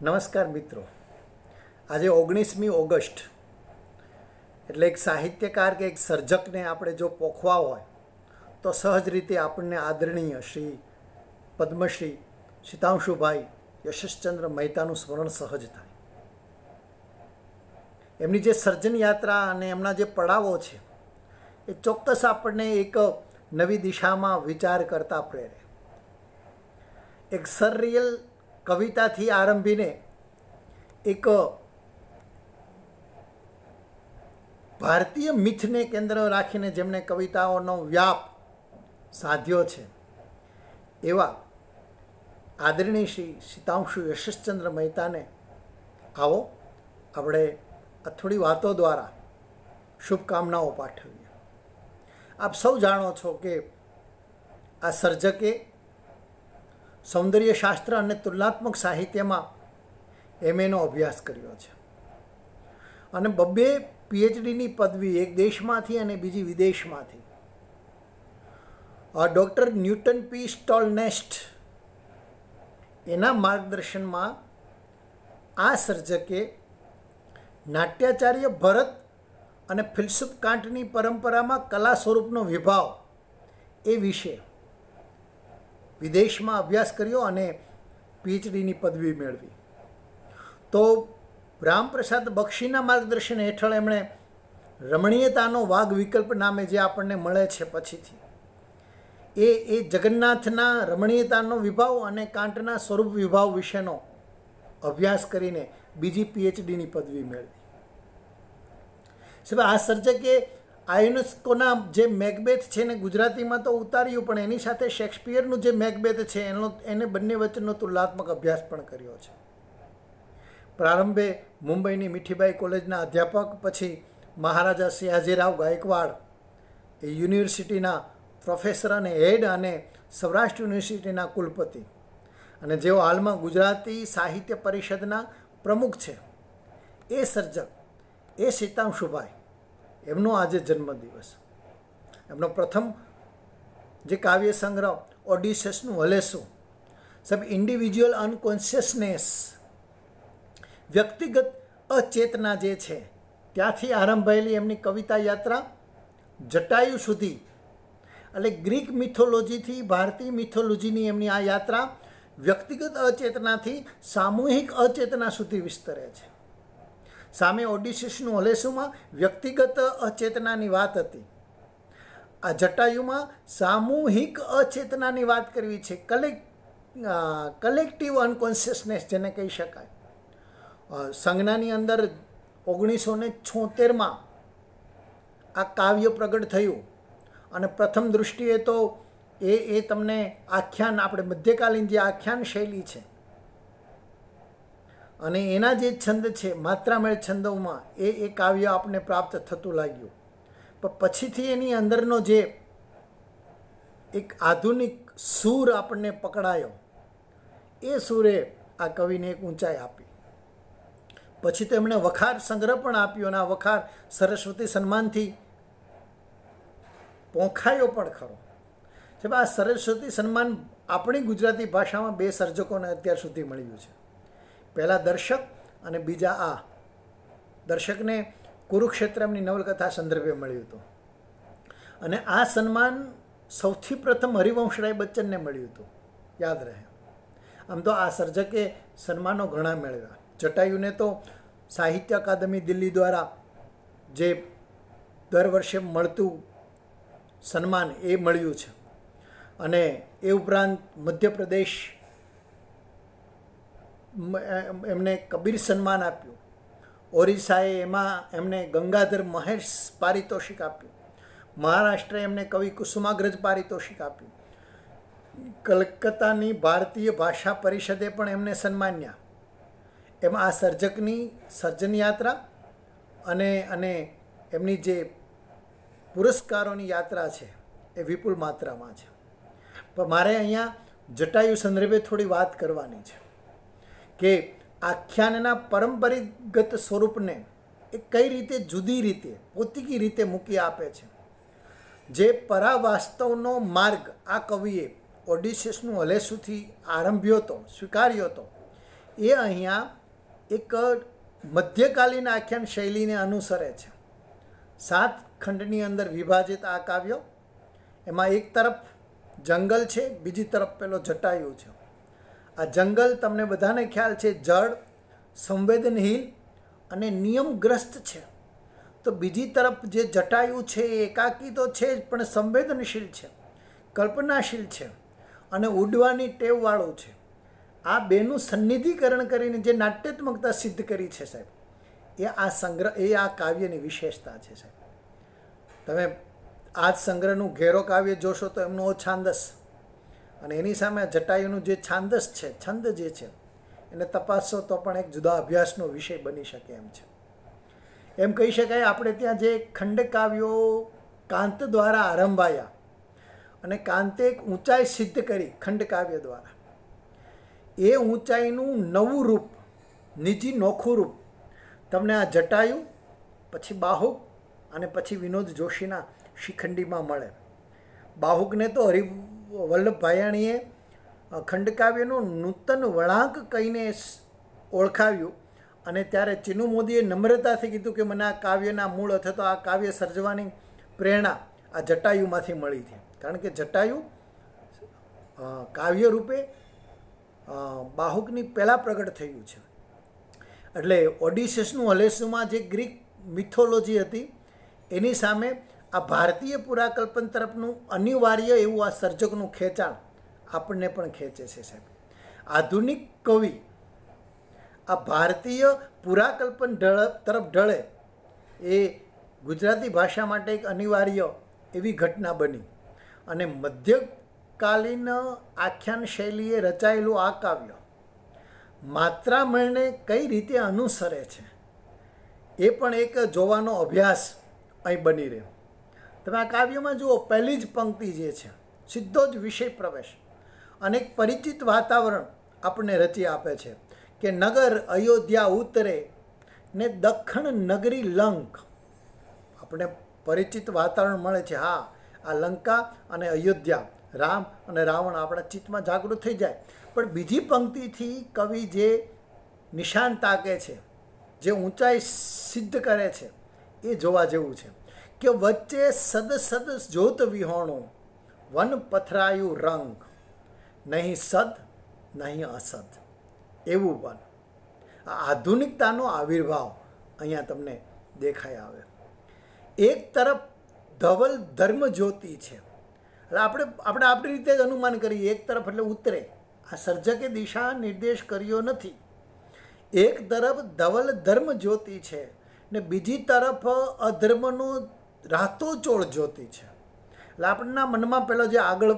નમસ્કાર મિત્રો આજે ઓગણીસમી ઓગસ્ટ એટલે એક સાહિત્યકાર કે એક સર્જકને આપણે જો પોખવા હોય તો સહજ રીતે આપણને આદરણીય શ્રી પદ્મશ્રી સીતાંશુભાઈ યશશ્ચંદ્ર મહેતાનું સ્મરણ સહજ થાય એમની જે સર્જન યાત્રા અને એમના જે પડાવો છે એ ચોક્કસ આપણને એક નવી દિશામાં વિચાર કરતા પ્રેરે એક સરરિયલ કવિતાથી આરંભીને એક ભારતીય મિથને કેન્દ્ર રાખીને જેમણે કવિતાઓનો વ્યાપ સાધ્યો છે એવા આદરણીય શ્રી સીતાંશુ યશશ્ચંદ્ર મહેતાને આવો આપણે થોડી વાતો દ્વારા શુભકામનાઓ પાઠવીએ આપ સૌ જાણો છો કે આ સર્જકે સૌંદર્યશાસ્ત્ર અને તુલનાત્મક સાહિત્યમાં એમએનો અભ્યાસ કર્યો છે અને બબ્બે પીએચડીની પદવી એક દેશમાંથી અને બીજી વિદેશમાંથી ડૉક્ટર ન્યૂટન પી સ્ટોલનેસ્ટ એના માર્ગદર્શનમાં આ સર્જકે નાટ્યાચાર્ય ભરત અને ફિલસુફ કાંટની પરંપરામાં કલા સ્વરૂપનો વિભાવ એ વિશે વિદેશમાં અભ્યાસ કર્યો અને પીએચડીની પદવી મેળવી તો રામપ્રસાદ બક્ષીના માર્ગદર્શન હેઠળ એમણે રમણીયતાનો વાઘ વિકલ્પ નામે જે આપણને મળે છે પછીથી એ એ જગન્નાથના રમણીયતાનો વિભાવ અને કાંટના સ્વરૂપ વિભાવ વિશેનો અભ્યાસ કરીને બીજી પીએચડીની પદવી મેળવી સાહેબ આ સર્જકે આયુનેસ્કોના જે મેકબેથ છે ને ગુજરાતીમાં તો ઉતાર્યું પણ એની સાથે શેક્સપિયરનું જે મેકબેથ છે એનો એને બંને વચ્ચેનો તુલનાત્મક અભ્યાસ પણ કર્યો છે પ્રારંભે મુંબઈની મીઠીબાઈ કોલેજના અધ્યાપક પછી મહારાજા સયાજીરાવ ગાયકવાડ એ યુનિવર્સિટીના પ્રોફેસર અને હેડ અને સૌરાષ્ટ્ર યુનિવર્સિટીના કુલપતિ અને જેઓ હાલમાં ગુજરાતી સાહિત્ય પરિષદના પ્રમુખ છે એ સર્જક એ સીતાંશુભાઈ એમનો આજે જન્મદિવસ એમનો પ્રથમ જે કાવ્ય સંગ્રહ ઓડિશસનું હલેસું સાહેબ ઇન્ડિવિજ્યુઅલ અનકોન્શિયસનેસ વ્યક્તિગત અચેતના જે છે ત્યાંથી આરંભાયેલી એમની કવિતા યાત્રા જટાયુ સુધી એટલે ગ્રીક મિથોલોજીથી ભારતીય મિથોલોજીની એમની આ યાત્રા વ્યક્તિગત અચેતનાથી સામૂહિક અચેતના સુધી વિસ્તરે છે સામે ઓડિશિસનું હલેસુમાં વ્યક્તિગત અચેતનાની વાત હતી આ જટાયુમાં સામૂહિક અચેતનાની વાત કરવી છે કલેક કલેક્ટિવ અનકોન્શિયસનેસ જેને કહી શકાય સંજ્ઞાની અંદર ઓગણીસો ને છોતેરમાં આ કાવ્ય પ્રગટ થયું અને પ્રથમ દૃષ્ટિએ તો એ એ તમને આખ્યાન આપણે મધ્યકાલીન જે આખ્યાન શૈલી છે અને એના જે છંદ છે માત્રામય છંદોમાં એ એ કાવ્ય આપને પ્રાપ્ત થતું લાગ્યું પણ પછીથી એની અંદરનો જે એક આધુનિક સૂર આપણને પકડાયો એ સૂરે આ કવિને એક ઊંચાઈ આપી પછી તો એમણે વખાર સંગ્રહ પણ આપ્યો અને આ વખાર સરસ્વતી સન્માનથી પોંખાયો પણ ખરો છે આ સરસ્વતી સન્માન આપણી ગુજરાતી ભાષામાં બે સર્જકોને અત્યાર સુધી મળ્યું છે પહેલાં દર્શક અને બીજા આ દર્શકને કુરુક્ષેત્રમની નવલકથા સંદર્ભે મળ્યું હતું અને આ સન્માન સૌથી પ્રથમ હરિવંશરાય બચ્ચનને મળ્યું હતું યાદ રહે આમ તો આ સર્જકે સન્માનો ઘણા મેળવ્યા જટાયુને તો સાહિત્ય અકાદમી દિલ્હી દ્વારા જે દર વર્ષે મળતું સન્માન એ મળ્યું છે અને એ ઉપરાંત મધ્યપ્રદેશ એમને કબીર સન્માન આપ્યું ઓરિસ્સાએ એમાં એમને ગંગાધર મહેશ પારિતોષિક આપ્યું મહારાષ્ટ્રે એમને કવિ કુસુમાગ્રજ પારિતોષિક આપ્યું કલકત્તાની ભારતીય ભાષા પરિષદે પણ એમને સન્માન્યા એમાં આ સર્જકની સર્જન યાત્રા અને અને એમની જે પુરસ્કારોની યાત્રા છે એ વિપુલ માત્રામાં છે પણ મારે અહીંયા જટાયુ સંદર્ભે થોડી વાત કરવાની છે કે આખ્યાનના પરંપરાગત સ્વરૂપને એ કઈ રીતે જુદી રીતે પોતિકી રીતે મૂકી આપે છે જે પરાવાસ્તવનો માર્ગ આ કવિએ ઓડિશસનું હલેસુથી આરંભ્યો હતો સ્વીકાર્યો હતો એ અહીંયા એક મધ્યકાલીન આખ્યાન શૈલીને અનુસરે છે સાત ખંડની અંદર વિભાજિત આ કાવ્યો એમાં એક તરફ જંગલ છે બીજી તરફ પેલો જટાયુ છે આ જંગલ તમને બધાને ખ્યાલ છે જળ સંવેદનહીન અને નિયમગ્રસ્ત છે તો બીજી તરફ જે જટાયું છે એ એકાકી તો છે જ પણ સંવેદનશીલ છે કલ્પનાશીલ છે અને ઉડવાની ટેવવાળો છે આ બેનું સન્નિધિકરણ કરીને જે નાટ્યાત્મકતા સિદ્ધ કરી છે સાહેબ એ આ સંગ્રહ એ આ કાવ્યની વિશેષતા છે સાહેબ તમે આ જ સંગ્રહનું ઘેરો કાવ્ય જોશો તો એમનો છાંદસ અને એની સામે જટાયુનું જે છાંદસ છે છંદ જે છે એને તપાસો તો પણ એક જુદા અભ્યાસનો વિષય બની શકે એમ છે એમ કહી શકાય આપણે ત્યાં જે ખંડકાવ્યો કાંત દ્વારા આરંભાયા અને કાંતે એક ઊંચાઈ સિદ્ધ કરી ખંડકાવ્ય દ્વારા એ ઊંચાઈનું નવું રૂપ નીચી નોખું રૂપ તમને આ જટાયુ પછી બાહુક અને પછી વિનોદ જોશીના શિખંડીમાં મળે બાહુકને તો હરિ વલ્લભ ભાયાણીએ ખંડકાવ્યનો નૂતન વળાંક કહીને ઓળખાવ્યું અને ત્યારે ચિનુ મોદીએ નમ્રતાથી કીધું કે મને આ કાવ્યના મૂળ અથવા તો આ કાવ્ય સર્જવાની પ્રેરણા આ જટાયુમાંથી મળી છે કારણ કે જટાયુ કાવ્ય રૂપે બાહુકની પહેલાં પ્રગટ થયું છે એટલે ઓડિશસનું હલેસુમાં જે ગ્રીક મિથોલોજી હતી એની સામે આ ભારતીય પુરાકલ્પન તરફનું અનિવાર્ય એવું આ સર્જકનું ખેંચાણ આપણને પણ ખેંચે છે સાહેબ આધુનિક કવિ આ ભારતીય પુરાકલ્પન ઢળ તરફ ઢળે એ ગુજરાતી ભાષા માટે એક અનિવાર્ય એવી ઘટના બની અને મધ્યકાલીન આખ્યાન શૈલીએ રચાયેલું આ કાવ્ય માત્રામણને કઈ રીતે અનુસરે છે એ પણ એક જોવાનો અભ્યાસ અહીં બની રહ્યો તમે આ કાવ્યમાં જુઓ પહેલી જ પંક્તિ જે છે સીધો જ વિષય પ્રવેશ અને એક પરિચિત વાતાવરણ આપણને રચી આપે છે કે નગર અયોધ્યા ઉતરે ને દખણ નગરી લંક આપણે પરિચિત વાતાવરણ મળે છે હા આ લંકા અને અયોધ્યા રામ અને રાવણ આપણા ચિત્તમાં જાગૃત થઈ જાય પણ બીજી પંક્તિથી કવિ જે નિશાન તાકે છે જે ઊંચાઈ સિદ્ધ કરે છે એ જોવા જેવું છે કે વચ્ચે સદસદ સદ જોત વિહોણું વન પથરાયું રંગ નહીં સદ નહીં અસદ એવું વન આ આધુનિકતાનો આવિર્ભાવ અહીંયા તમને દેખાઈ આવે એક તરફ ધવલ ધર્મ જ્યોતિ છે એટલે આપણે આપણે આપણી રીતે જ અનુમાન કરીએ એક તરફ એટલે ઉતરે આ સર્જકે દિશા નિર્દેશ કર્યો નથી એક તરફ ધવલ ધર્મ જ્યોતિ છે ને બીજી તરફ અધર્મનું રાતોચોળ જ્યોતિ છે એટલે આપણના મનમાં પહેલો જે આગળ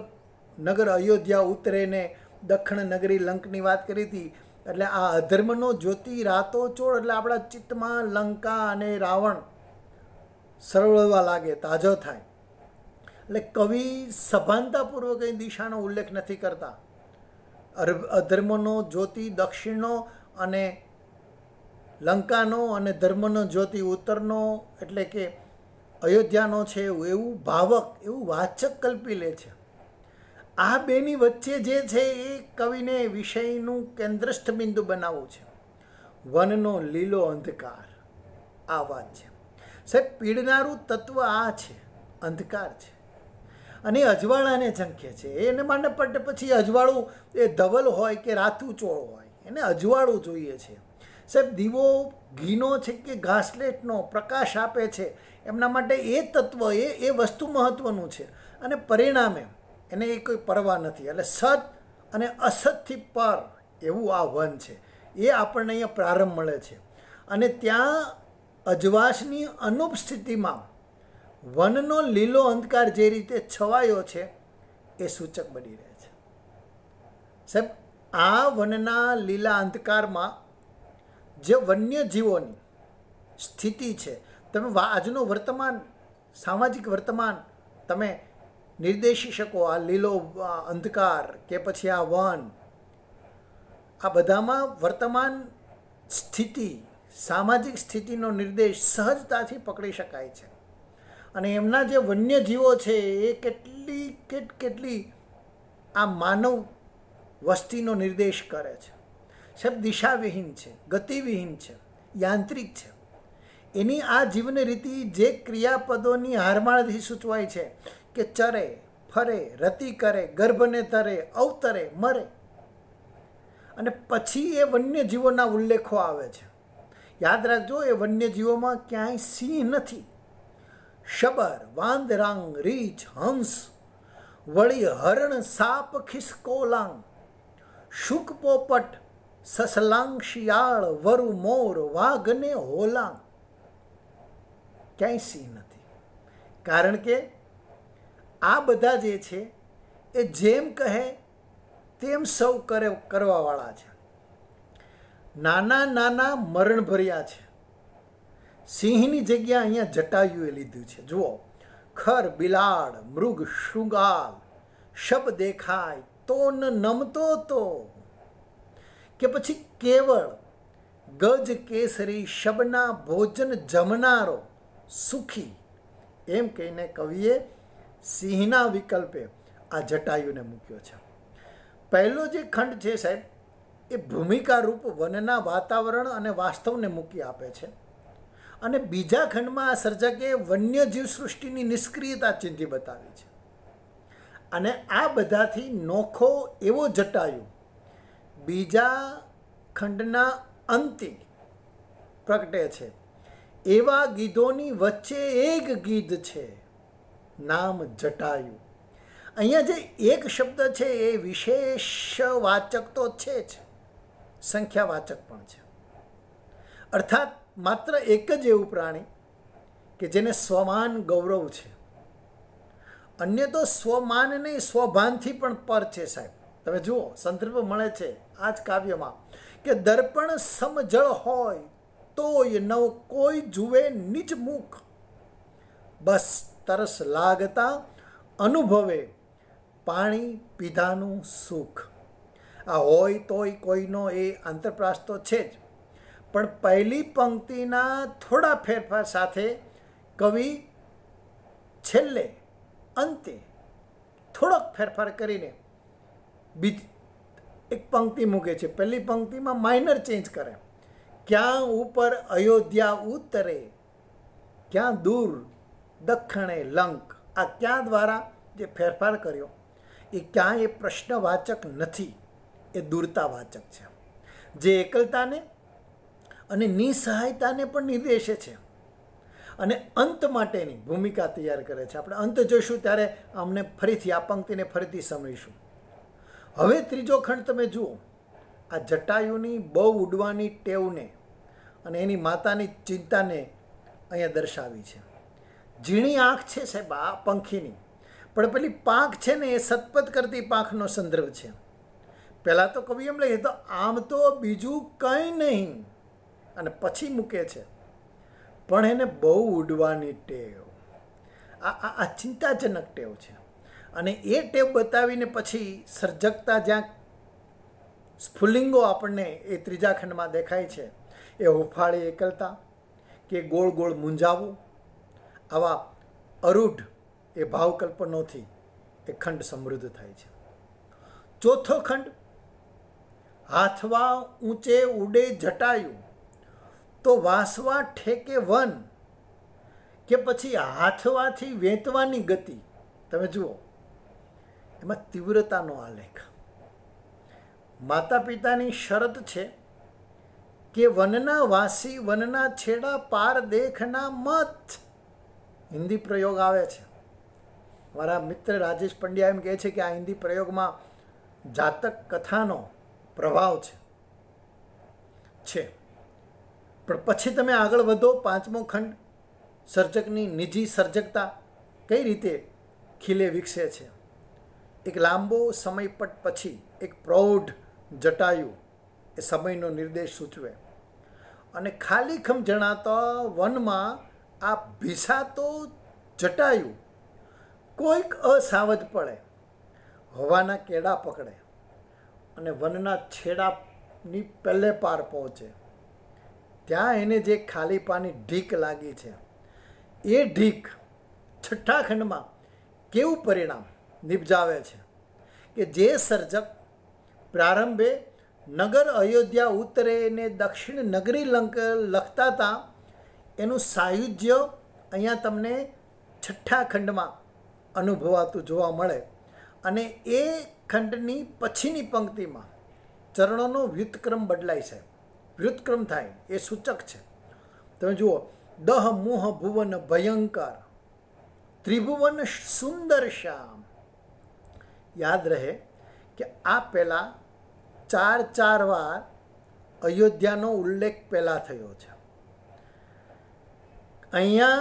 નગર અયોધ્યા ઉતરે ને દક્ષિણ નગરી લંકની વાત કરી હતી એટલે આ અધર્મનો જ્યોતિ રાતોચોળ એટલે આપણા ચિત્તમાં લંકા અને રાવણ સરળવા લાગે તાજો થાય એટલે કવિ સભાનતાપૂર્વક એ દિશાનો ઉલ્લેખ નથી કરતા અધર્મનો જ્યોતિ દક્ષિણનો અને લંકાનો અને ધર્મનો જ્યોતિ ઉત્તરનો એટલે કે અયોધ્યાનો છે એવું એવું ભાવક એવું વાચક કલ્પી લે છે આ બેની વચ્ચે જે છે એ કવિને વિષયનું કેન્દ્રસ્થ બિંદુ બનાવવું છે વનનો લીલો અંધકાર આ વાત છે સાહેબ પીડનારું તત્વ આ છે અંધકાર છે અને અજવાળાને ઝંખે છે એને માટે પછી અજવાળું એ ધવલ હોય કે રાતું ચોળ હોય એને અજવાળું જોઈએ છે સાહેબ દીવો ઘીનો છે કે ઘાસલેટનો પ્રકાશ આપે છે એમના માટે એ તત્વ એ એ વસ્તુ મહત્ત્વનું છે અને પરિણામે એને એ કોઈ પરવા નથી એટલે સત અને અસતથી પર એવું આ વન છે એ આપણને અહીંયા પ્રારંભ મળે છે અને ત્યાં અજવાસની અનુપસ્થિતિમાં વનનો લીલો અંધકાર જે રીતે છવાયો છે એ સૂચક બની રહે છે સાહેબ આ વનના લીલા અંધકારમાં જે વન્ય જીવોની સ્થિતિ છે તમે આજનું વર્તમાન સામાજિક વર્તમાન તમે નિર્દેશી શકો આ લીલો અંધકાર કે પછી આ વન આ બધામાં વર્તમાન સ્થિતિ સામાજિક સ્થિતિનો નિર્દેશ સહજતાથી પકડી શકાય છે અને એમના જે વન્ય જીવો છે એ કેટલી કેટ કેટલી આ માનવ વસ્તીનો નિર્દેશ કરે છે શબ્દ દિશાવિહીન છે ગતિવિહીન છે યાંત્રિક છે એની આ જીવન રીતિ જે ક્રિયાપદોની હારમાળથી સૂચવાય છે કે ચરે ફરે રતિ કરે ગર્ભને તરે અવતરે મરે અને પછી એ વન્યજીવોના ઉલ્લેખો આવે છે યાદ રાખજો એ વન્યજીવોમાં ક્યાંય સિંહ નથી શબર વાંદરાંગ રીછ હંસ વળી હરણ સાપ ખિસકોલાંગ શુક પોપટ સસલાંગ શિયાળ વરુ મોર વાઘને હોલાંગ ક્યાંય સિંહ નથી કારણ કે આ બધા જે છે એ જેમ કહે તેમ સૌ કરે કરવાવાળા છે નાના નાના મરણભર્યા છે સિંહની જગ્યા અહીંયા જટાયુએ લીધું છે જુઓ ખર બિલાડ મૃગ શૃંગાલ શબ દેખાય તો ન નમતો તો કે પછી કેવળ ગજ કેસરી શબના ભોજન જમનારો સુખી એમ કહીને કવિએ સિંહના વિકલ્પે આ જટાયુને મૂક્યો છે પહેલો જે ખંડ છે સાહેબ એ ભૂમિકારૂપ વનના વાતાવરણ અને વાસ્તવને મૂકી આપે છે અને બીજા ખંડમાં આ સર્જકે વન્યજીવ સૃષ્ટિની નિષ્ક્રિયતા ચિંધી બતાવી છે અને આ બધાથી નોખો એવો જટાયુ બીજા ખંડના અંતે પ્રગટે છે એવા ગીધોની વચ્ચે એક ગીધ છે નામ જટાયું અહીંયા જે એક શબ્દ છે એ વિશેષ વાચક તો છે જ સંખ્યાવાચક પણ છે અર્થાત માત્ર એક જ એવું પ્રાણી કે જેને સ્વમાન ગૌરવ છે અન્ય તો સ્વમાન નહીં સ્વભાનથી પણ પર છે સાહેબ તમે જુઓ સંદર્ભ મળે છે આ જ કાવ્યમાં કે દર્પણ સમજળ હોય તોય નવ કોઈ જુએ નીચ મુખ બસ તરસ લાગતા અનુભવે પાણી પીધાનું સુખ આ હોય તોય કોઈનો એ આંતરપ્રાસ તો છે જ પણ પહેલી પંક્તિના થોડા ફેરફાર સાથે કવિ છેલ્લે અંતે થોડોક ફેરફાર કરીને બીજ એક પંક્તિ મૂકે છે પહેલી પંક્તિમાં માઇનર ચેન્જ કરે ક્યાં ઉપર અયોધ્યા ઉત્તરે ક્યાં દૂર દક્ષિણે લંક આ ક્યાં દ્વારા જે ફેરફાર કર્યો એ ક્યાં એ પ્રશ્નવાચક નથી એ દૂરતાવાચક છે જે એકલતાને અને નિસહાયતાને પણ નિર્દેશે છે અને અંત માટેની ભૂમિકા તૈયાર કરે છે આપણે અંત જોઈશું ત્યારે અમને ફરીથી આ પંક્તિને ફરીથી સમજીશું હવે ત્રીજો ખંડ તમે જુઓ આ જટાયુની બહુ ઉડવાની ટેવને અને એની માતાની ચિંતાને અહીંયા દર્શાવી છે ઝીણી આંખ છે સાહેબ આ પંખીની પણ પેલી પાંખ છે ને એ સતપત કરતી પાંખનો સંદર્ભ છે પહેલાં તો કવિ એમ લઈએ તો આમ તો બીજું કંઈ નહીં અને પછી મૂકે છે પણ એને બહુ ઉડવાની ટેવ આ આ ચિંતાજનક ટેવ છે અને એ ટેપ બતાવીને પછી સર્જકતા જ્યાં સ્ફુલિંગો આપણને એ ત્રીજા ખંડમાં દેખાય છે એ હોફાળી એકલતા કે ગોળ ગોળ મૂંઝાવું આવા અરૂઢ એ ભાવકલ્પનોથી એ ખંડ સમૃદ્ધ થાય છે ચોથો ખંડ હાથવા ઊંચે ઉડે જટાયું તો વાસવા ઠેકે વન કે પછી હાથવાથી વેંતવાની ગતિ તમે જુઓ એમાં તીવ્રતાનો આલેખ માતા પિતાની શરત છે કે વનના વાસી વનના છેડા પાર દેખના મત હિન્દી પ્રયોગ આવે છે મારા મિત્ર રાજેશ પંડ્યા એમ કહે છે કે આ હિન્દી પ્રયોગમાં જાતક કથાનો પ્રભાવ છે છે પણ પછી તમે આગળ વધો પાંચમો ખંડ સર્જકની નિજી સર્જકતા કઈ રીતે ખીલે વિકસે છે એક લાંબો સમયપટ પછી એક પ્રૌઢ જટાયુ એ સમયનો નિર્દેશ સૂચવે અને ખાલીખમ જણાતા વનમાં આ ભીસાતો જટાયુ કોઈક અસાવધ પડે હવાના કેડા પકડે અને વનના છેડાની પહેલે પાર પહોંચે ત્યાં એને જે ખાલી પાની ઢીક લાગી છે એ ઢીક છઠ્ઠા ખંડમાં કેવું પરિણામ નિપજાવે છે કે જે સર્જક પ્રારંભે નગર અયોધ્યા ઉત્તરે ને દક્ષિણ નગરી લંક લખતા હતા એનું સાયુજ્ય અહીંયા તમને છઠ્ઠા ખંડમાં અનુભવાતું જોવા મળે અને એ ખંડની પછીની પંક્તિમાં ચરણોનો વ્યુત્ક્રમ બદલાય છે વ્યુત્ક્રમ થાય એ સૂચક છે તમે જુઓ દહ મુહ ભુવન ભયંકર ત્રિભુવન સુંદર શ્યામ યાદ રહે કે આ પહેલાં ચાર ચાર વાર અયોધ્યાનો ઉલ્લેખ પહેલાં થયો છે અહીંયા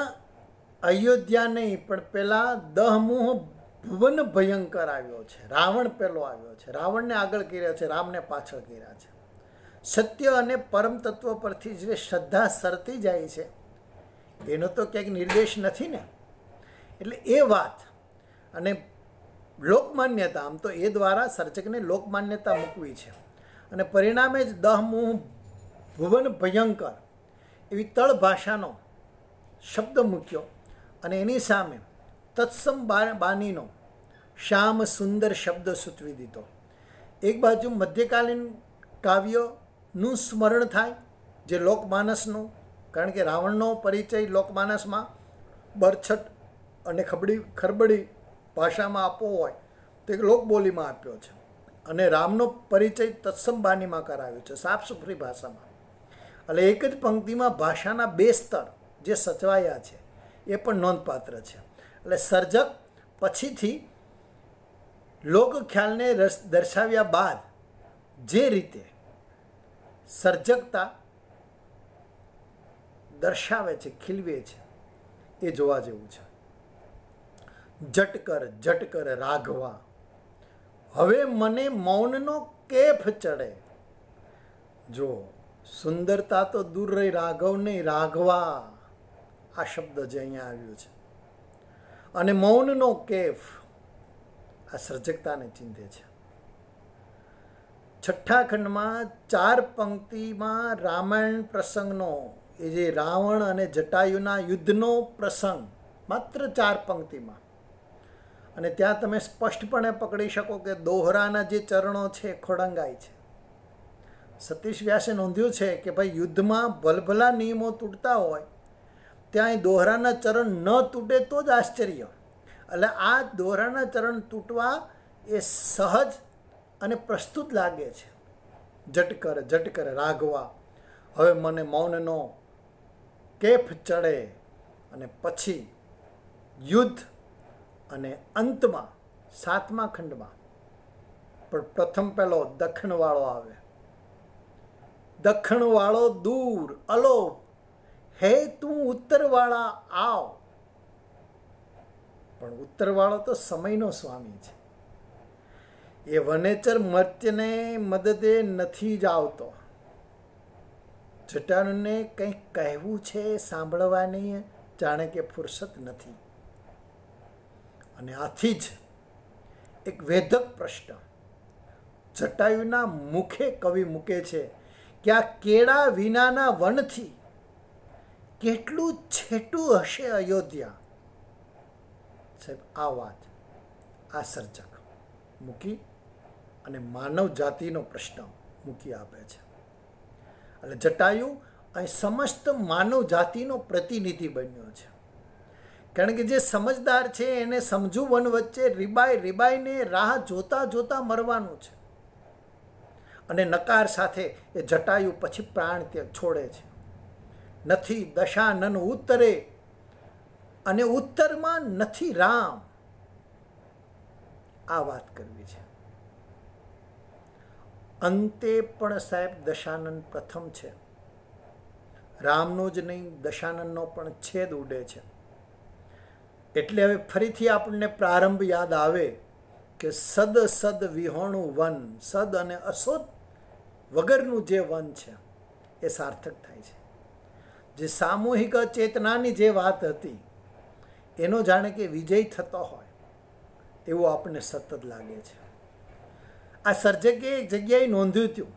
અયોધ્યા નહીં પણ પહેલાં દહમુહ ભુવન ભયંકર આવ્યો છે રાવણ પહેલો આવ્યો છે રાવણને આગળ કર્યા છે રામને પાછળ કર્યા છે સત્ય અને પરમ તત્વ પરથી જે શ્રદ્ધા સરતી જાય છે એનો તો ક્યાંક નિર્દેશ નથી ને એટલે એ વાત અને લોકમાન્યતા આમ તો એ દ્વારા સર્જકને લોકમાન્યતા મૂકવી છે અને પરિણામે જ દહમુહ ભુવન ભયંકર એવી તળ ભાષાનો શબ્દ મૂક્યો અને એની સામે તત્સમ બાનીનો શામ સુંદર શબ્દ સૂચવી દીધો એક બાજુ મધ્યકાલીન કાવ્યનું સ્મરણ થાય જે લોકમાનસનું કારણ કે રાવણનો પરિચય લોકમાનસમાં બરછટ અને ખબડી ખરબડી ભાષામાં આપવો હોય તો એ લોકબોલીમાં આપ્યો છે અને રામનો પરિચય તત્સંબાનીમાં કરાવ્યો છે સાફ સુથરી ભાષામાં એટલે એક જ પંક્તિમાં ભાષાના બે સ્તર જે સચવાયા છે એ પણ નોંધપાત્ર છે એટલે સર્જક પછીથી લોક ખ્યાલને રસ દર્શાવ્યા બાદ જે રીતે સર્જકતા દર્શાવે છે ખીલવે છે એ જોવા જેવું છે જટકર જટકર રાઘવા હવે મને મૌનનો કેફ ચડે જો સુંદરતા તો દૂર રહી રાઘવ નહીં રાઘવા આ શબ્દ જે અહીંયા આવ્યો છે અને મૌનનો કેફ આ સર્જકતાને ચિંતે છે છઠ્ઠા ખંડમાં ચાર પંક્તિમાં રામાયણ પ્રસંગનો એ જે રાવણ અને જટાયુના યુદ્ધનો પ્રસંગ માત્ર ચાર પંક્તિમાં અને ત્યાં તમે સ્પષ્ટપણે પકડી શકો કે દોહરાના જે ચરણો છે એ ખોડંગાય છે સતીશ વ્યાસે નોંધ્યું છે કે ભાઈ યુદ્ધમાં ભલભલા નિયમો તૂટતા હોય ત્યાં દોહરાના ચરણ ન તૂટે તો જ આશ્ચર્ય એટલે આ દોહરાના ચરણ તૂટવા એ સહજ અને પ્રસ્તુત લાગે છે જટ કર જટ કર રાઘવા હવે મને મૌનનો કેફ ચડે અને પછી યુદ્ધ અને અંતમાં સાતમા ખંડમાં પણ પ્રથમ પહેલો દખણવાળો આવે દખણવાળો દૂર અલોપ હે તું ઉત્તરવાળા આવ પણ ઉત્તરવાળો તો સમયનો સ્વામી છે એ વનેચર મર્ત્યને મદદે નથી જ આવતો જટાણુને કંઈક કહેવું છે સાંભળવાની જાણે કે ફુરસત નથી અને આથી જ એક વેધક પ્રશ્ન જટાયુના મુખે કવિ મૂકે છે કે આ કેળા વિનાના વનથી કેટલું છેટું હશે અયોધ્યા સાહેબ આ વાત આ સર્જક મૂકી અને માનવ જાતિનો પ્રશ્ન મૂકી આપે છે એટલે જટાયુ અહીં સમસ્ત માનવ જાતિનો પ્રતિનિધિ બન્યો છે કારણ કે જે સમજદાર છે એને સમજુ વન વચ્ચે રીબાઈ રીબાઈને રાહ જોતા જોતા મરવાનું છે અને નકાર સાથે એ જટાયું પછી પ્રાણ તે છોડે છે નથી દશાનન ઉત્તરે અને ઉત્તરમાં નથી રામ આ વાત કરવી છે અંતે પણ સાહેબ દશાનંદ પ્રથમ છે રામનો જ નહીં દશાનંદનો પણ છેદ ઉડે છે એટલે હવે ફરીથી આપણને પ્રારંભ યાદ આવે કે સદ સદ વિહોણું વન સદ અને અસોદ વગરનું જે વન છે એ સાર્થક થાય છે જે સામૂહિક ચેતનાની જે વાત હતી એનો જાણે કે વિજય થતો હોય એવું આપણને સતત લાગે છે આ સર્જકે એક જગ્યાએ નોંધ્યું હતું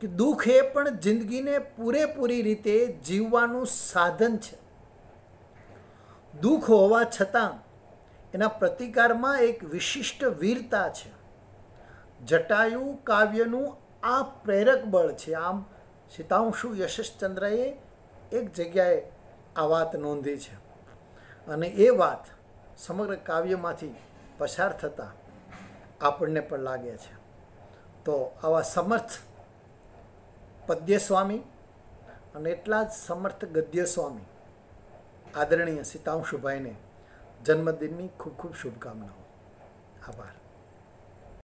કે દુઃખ એ પણ જિંદગીને પૂરેપૂરી રીતે જીવવાનું સાધન છે દુઃખ હોવા છતાં એના પ્રતિકારમાં એક વિશિષ્ટ વીરતા છે જટાયુ કાવ્યનું આ પ્રેરક બળ છે આમ સીતાંશુ યશશ્ચંદ્રએ એક જગ્યાએ આ વાત નોંધી છે અને એ વાત સમગ્ર કાવ્યમાંથી પસાર થતાં આપણને પણ લાગે છે તો આવા સમર્થ પદ્યસ્વામી અને એટલા જ સમર્થ ગદ્યસ્વામી આદરણીય સીતાંશુભાઈને જન્મદિનની ખૂબ ખૂબ શુભકામનાઓ આભાર